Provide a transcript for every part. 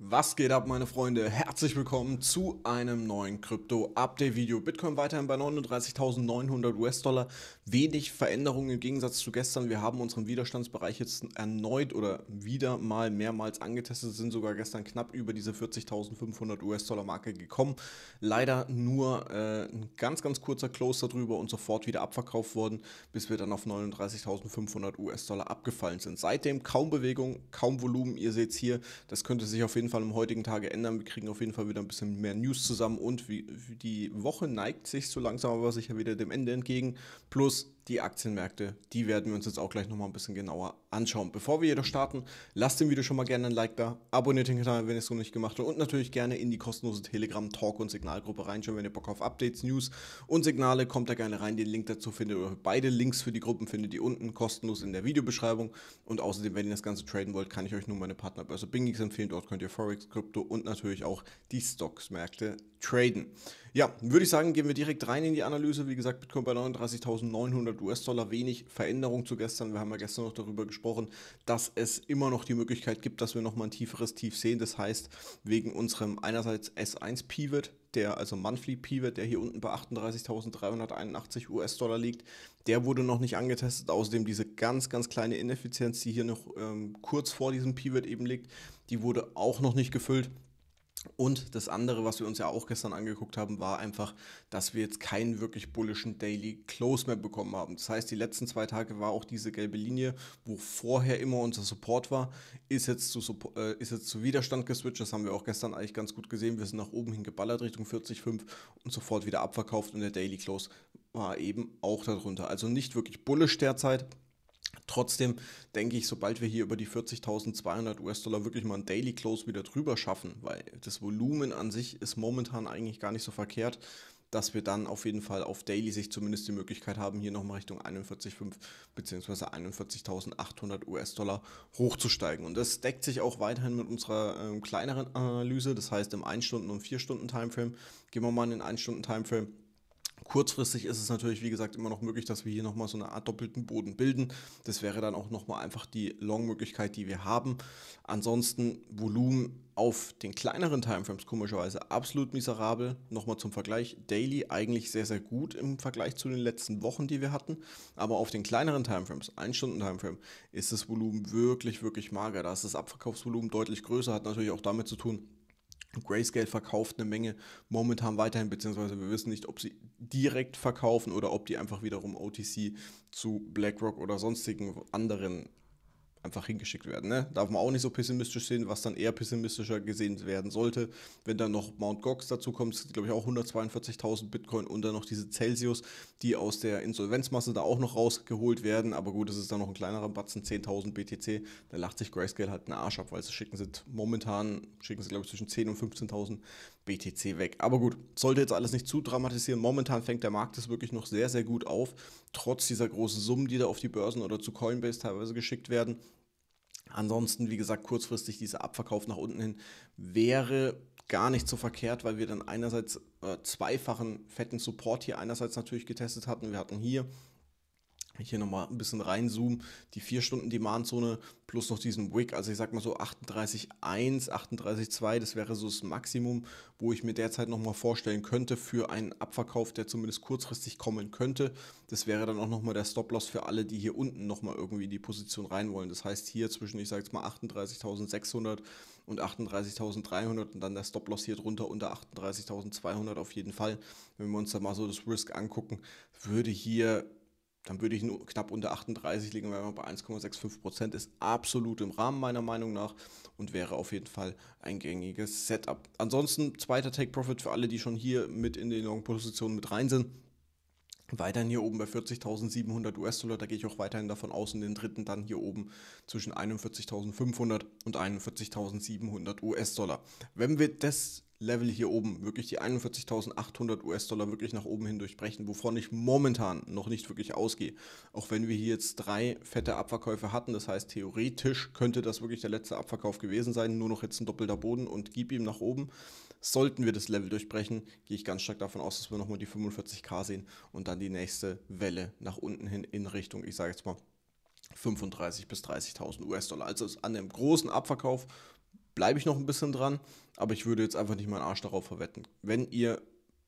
Was geht ab, meine Freunde? Herzlich willkommen zu einem neuen Krypto-Update-Video. Bitcoin weiterhin bei 39.900 US-Dollar. Wenig Veränderungen im Gegensatz zu gestern. Wir haben unseren Widerstandsbereich jetzt erneut oder wieder mal mehrmals angetestet, sind sogar gestern knapp über diese 40.500 US-Dollar-Marke gekommen. Leider nur äh, ein ganz, ganz kurzer Close darüber und sofort wieder abverkauft worden, bis wir dann auf 39.500 US-Dollar abgefallen sind. Seitdem kaum Bewegung, kaum Volumen. Ihr seht es hier, das könnte sich auf jeden jeden Fall am heutigen Tage ändern. Wir kriegen auf jeden Fall wieder ein bisschen mehr News zusammen und wie, wie die Woche neigt sich so langsam aber sicher wieder dem Ende entgegen. Plus die Aktienmärkte, die werden wir uns jetzt auch gleich nochmal ein bisschen genauer anschauen. Bevor wir jedoch starten, lasst dem Video schon mal gerne ein Like da, abonniert den Kanal, wenn ihr es noch nicht gemacht habt und natürlich gerne in die kostenlose Telegram Talk und Signalgruppe reinschauen, wenn ihr Bock auf Updates, News und Signale, kommt da gerne rein, den Link dazu findet ihr, beide Links für die Gruppen findet ihr unten kostenlos in der Videobeschreibung und außerdem, wenn ihr das Ganze traden wollt, kann ich euch nur meine Partnerbörse Bingix empfehlen, dort könnt ihr Forex, Krypto und natürlich auch die Stocksmärkte traden. Ja, würde ich sagen, gehen wir direkt rein in die Analyse. Wie gesagt, Bitcoin bei 39.900 US-Dollar, wenig Veränderung zu gestern. Wir haben ja gestern noch darüber gesprochen, dass es immer noch die Möglichkeit gibt, dass wir nochmal ein tieferes Tief sehen. Das heißt, wegen unserem einerseits S1-Pivot, der also Monthly Pivot, der hier unten bei 38.381 US-Dollar liegt, der wurde noch nicht angetestet. Außerdem diese ganz, ganz kleine Ineffizienz, die hier noch ähm, kurz vor diesem Pivot eben liegt, die wurde auch noch nicht gefüllt. Und das andere, was wir uns ja auch gestern angeguckt haben, war einfach, dass wir jetzt keinen wirklich bullischen Daily Close mehr bekommen haben. Das heißt, die letzten zwei Tage war auch diese gelbe Linie, wo vorher immer unser Support war, ist jetzt zu, äh, ist jetzt zu Widerstand geswitcht. Das haben wir auch gestern eigentlich ganz gut gesehen. Wir sind nach oben hin geballert Richtung 40,5 und sofort wieder abverkauft und der Daily Close war eben auch darunter. Also nicht wirklich bullisch derzeit. Trotzdem denke ich, sobald wir hier über die 40.200 US-Dollar wirklich mal ein Daily Close wieder drüber schaffen, weil das Volumen an sich ist momentan eigentlich gar nicht so verkehrt, dass wir dann auf jeden Fall auf Daily sich zumindest die Möglichkeit haben, hier nochmal Richtung 41,5 bzw. 41.800 US-Dollar hochzusteigen. Und das deckt sich auch weiterhin mit unserer äh, kleineren Analyse. Das heißt, im 1-Stunden- und 4-Stunden-Timeframe gehen wir mal in den 1-Stunden-Timeframe Kurzfristig ist es natürlich, wie gesagt, immer noch möglich, dass wir hier nochmal so eine Art doppelten Boden bilden. Das wäre dann auch nochmal einfach die Long-Möglichkeit, die wir haben. Ansonsten Volumen auf den kleineren Timeframes komischerweise absolut miserabel. Nochmal zum Vergleich, Daily eigentlich sehr, sehr gut im Vergleich zu den letzten Wochen, die wir hatten. Aber auf den kleineren Timeframes, 1-Stunden-Timeframe, ist das Volumen wirklich, wirklich mager. Da ist das Abverkaufsvolumen deutlich größer, hat natürlich auch damit zu tun, Grayscale verkauft eine Menge momentan weiterhin, beziehungsweise wir wissen nicht, ob sie direkt verkaufen oder ob die einfach wiederum OTC zu BlackRock oder sonstigen anderen einfach hingeschickt werden. Ne? Darf man auch nicht so pessimistisch sehen, was dann eher pessimistischer gesehen werden sollte. Wenn dann noch Mount Gox dazu kommt, glaube ich auch 142.000 Bitcoin und dann noch diese Celsius, die aus der Insolvenzmasse da auch noch rausgeholt werden. Aber gut, es ist dann noch ein kleinerer Batzen, 10.000 BTC. Da lacht sich Grayscale halt einen Arsch ab, weil sie schicken sie momentan, schicken sie glaube ich zwischen 10.000 und 15.000 BTC weg. Aber gut, sollte jetzt alles nicht zu dramatisieren. Momentan fängt der Markt es wirklich noch sehr, sehr gut auf, trotz dieser großen Summen, die da auf die Börsen oder zu Coinbase teilweise geschickt werden. Ansonsten, wie gesagt, kurzfristig dieser Abverkauf nach unten hin wäre gar nicht so verkehrt, weil wir dann einerseits äh, zweifachen fetten Support hier einerseits natürlich getestet hatten. Wir hatten hier hier nochmal ein bisschen reinzoomen, die 4 Stunden Demandzone plus noch diesen Wick, also ich sag mal so 38.1, 38.2, das wäre so das Maximum, wo ich mir derzeit nochmal vorstellen könnte für einen Abverkauf, der zumindest kurzfristig kommen könnte. Das wäre dann auch nochmal der Stop-Loss für alle, die hier unten nochmal irgendwie in die Position rein wollen. Das heißt hier zwischen, ich sag jetzt mal 38.600 und 38.300 und dann der Stop-Loss hier drunter unter 38.200 auf jeden Fall. Wenn wir uns da mal so das Risk angucken, würde hier dann würde ich nur knapp unter 38 liegen, weil man bei 1,65 Prozent ist absolut im Rahmen meiner Meinung nach und wäre auf jeden Fall ein gängiges Setup. Ansonsten zweiter Take Profit für alle, die schon hier mit in den Long-Positionen mit rein sind. Weiterhin hier oben bei 40.700 US-Dollar, da gehe ich auch weiterhin davon aus, in den dritten dann hier oben zwischen 41.500 und 41.700 US-Dollar. Wenn wir das Level hier oben, wirklich die 41.800 US-Dollar wirklich nach oben hin durchbrechen, wovon ich momentan noch nicht wirklich ausgehe. Auch wenn wir hier jetzt drei fette Abverkäufe hatten, das heißt theoretisch könnte das wirklich der letzte Abverkauf gewesen sein, nur noch jetzt ein doppelter Boden und gib ihm nach oben. Sollten wir das Level durchbrechen, gehe ich ganz stark davon aus, dass wir nochmal die 45k sehen und dann die nächste Welle nach unten hin in Richtung, ich sage jetzt mal, 35.000 bis 30.000 US-Dollar. Also an dem großen Abverkauf bleibe ich noch ein bisschen dran, aber ich würde jetzt einfach nicht meinen Arsch darauf verwetten. Wenn ihr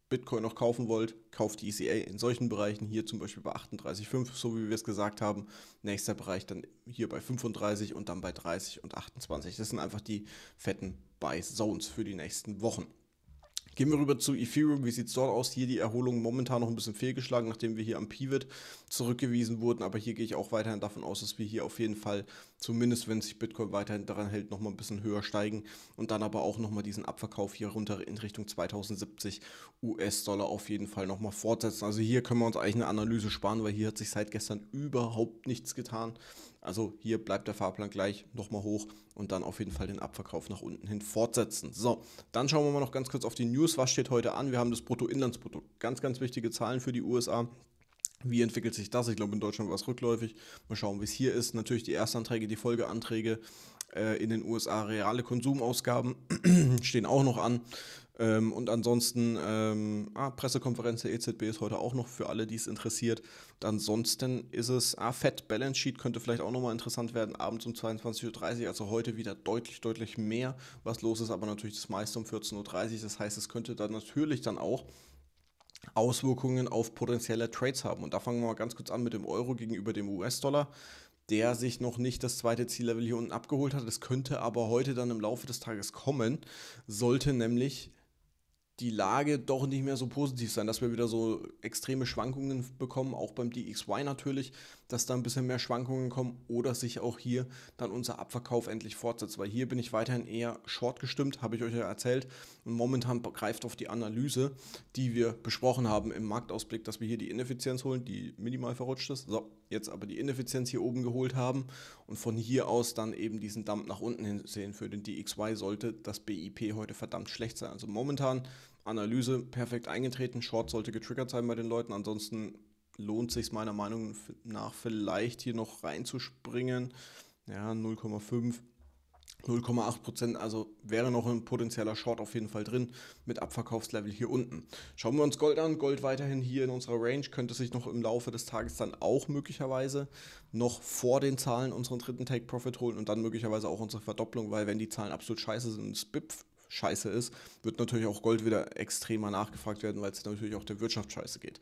Bitcoin noch kaufen wollt, kauft die ECA in solchen Bereichen, hier zum Beispiel bei 38,5, so wie wir es gesagt haben. Nächster Bereich dann hier bei 35 und dann bei 30 und 28. Das sind einfach die fetten Buy Zones für die nächsten Wochen. Gehen wir rüber zu Ethereum. Wie sieht es dort aus? Hier die Erholung momentan noch ein bisschen fehlgeschlagen, nachdem wir hier am Pivot zurückgewiesen wurden. Aber hier gehe ich auch weiterhin davon aus, dass wir hier auf jeden Fall, zumindest wenn sich Bitcoin weiterhin daran hält, nochmal ein bisschen höher steigen und dann aber auch nochmal diesen Abverkauf hier runter in Richtung 2070 US-Dollar auf jeden Fall nochmal fortsetzen. Also hier können wir uns eigentlich eine Analyse sparen, weil hier hat sich seit gestern überhaupt nichts getan. Also hier bleibt der Fahrplan gleich, nochmal hoch und dann auf jeden Fall den Abverkauf nach unten hin fortsetzen. So, dann schauen wir mal noch ganz kurz auf die News. Was steht heute an? Wir haben das Bruttoinlandsprodukt. Ganz, ganz wichtige Zahlen für die USA. Wie entwickelt sich das? Ich glaube, in Deutschland war es rückläufig. Mal schauen, wie es hier ist. Natürlich die Erstanträge, die Folgeanträge äh, in den USA reale Konsumausgaben stehen auch noch an. Ähm, und ansonsten, ähm, ah, Pressekonferenz der EZB ist heute auch noch für alle, die es interessiert. Und ansonsten ist es, ah, Fed Balance Sheet könnte vielleicht auch nochmal interessant werden, abends um 22.30 Uhr, also heute wieder deutlich, deutlich mehr, was los ist, aber natürlich das meiste um 14.30 Uhr. Das heißt, es könnte dann natürlich dann auch Auswirkungen auf potenzielle Trades haben. Und da fangen wir mal ganz kurz an mit dem Euro gegenüber dem US-Dollar der sich noch nicht das zweite Ziellevel hier unten abgeholt hat. Das könnte aber heute dann im Laufe des Tages kommen, sollte nämlich die Lage doch nicht mehr so positiv sein, dass wir wieder so extreme Schwankungen bekommen, auch beim DXY natürlich dass da ein bisschen mehr Schwankungen kommen oder sich auch hier dann unser Abverkauf endlich fortsetzt. Weil hier bin ich weiterhin eher short gestimmt, habe ich euch ja erzählt. Und momentan greift auf die Analyse, die wir besprochen haben im Marktausblick, dass wir hier die Ineffizienz holen, die minimal verrutscht ist. So, jetzt aber die Ineffizienz hier oben geholt haben und von hier aus dann eben diesen Dump nach unten hin sehen für den DXY sollte das BIP heute verdammt schlecht sein. Also momentan Analyse perfekt eingetreten, Short sollte getriggert sein bei den Leuten, ansonsten lohnt sich meiner Meinung nach vielleicht hier noch reinzuspringen. Ja, 0,5. 0,8 Prozent, also wäre noch ein potenzieller Short auf jeden Fall drin mit Abverkaufslevel hier unten. Schauen wir uns Gold an. Gold weiterhin hier in unserer Range könnte sich noch im Laufe des Tages dann auch möglicherweise noch vor den Zahlen unseren dritten Take Profit holen und dann möglicherweise auch unsere Verdopplung, weil wenn die Zahlen absolut scheiße sind und Spip scheiße ist, wird natürlich auch Gold wieder extremer nachgefragt werden, weil es natürlich auch der Wirtschaft scheiße geht.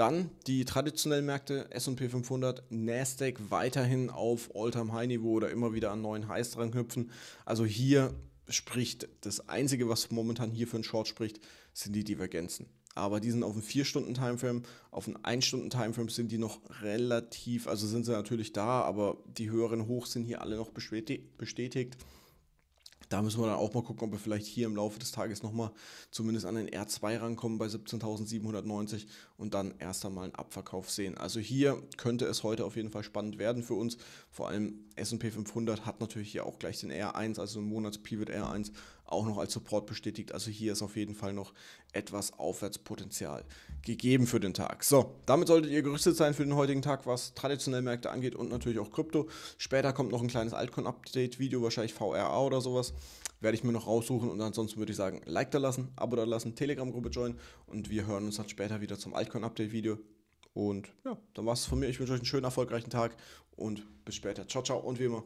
Dann die traditionellen Märkte S&P 500, Nasdaq weiterhin auf All-Time-High-Niveau oder immer wieder an neuen Highs dran knüpfen. Also hier spricht das Einzige, was momentan hier für einen Short spricht, sind die Divergenzen. Aber die sind auf einem 4-Stunden-Timeframe, auf einem 1-Stunden-Timeframe sind die noch relativ, also sind sie natürlich da, aber die höheren Hochs sind hier alle noch bestätigt da müssen wir dann auch mal gucken, ob wir vielleicht hier im Laufe des Tages nochmal zumindest an den R2 rankommen bei 17.790 und dann erst einmal einen Abverkauf sehen. Also hier könnte es heute auf jeden Fall spannend werden für uns. Vor allem SP 500 hat natürlich hier auch gleich den R1, also ein Monats-Pivot R1 auch noch als Support bestätigt. Also hier ist auf jeden Fall noch etwas Aufwärtspotenzial gegeben für den Tag. So, damit solltet ihr gerüstet sein für den heutigen Tag, was traditionelle Märkte angeht und natürlich auch Krypto. Später kommt noch ein kleines Altcoin-Update-Video, wahrscheinlich VRA oder sowas. Werde ich mir noch raussuchen und ansonsten würde ich sagen, Like da lassen, Abo da lassen, Telegram-Gruppe joinen und wir hören uns dann später wieder zum Altcoin-Update-Video. Und ja, dann war es von mir. Ich wünsche euch einen schönen, erfolgreichen Tag und bis später. Ciao, ciao und wie immer.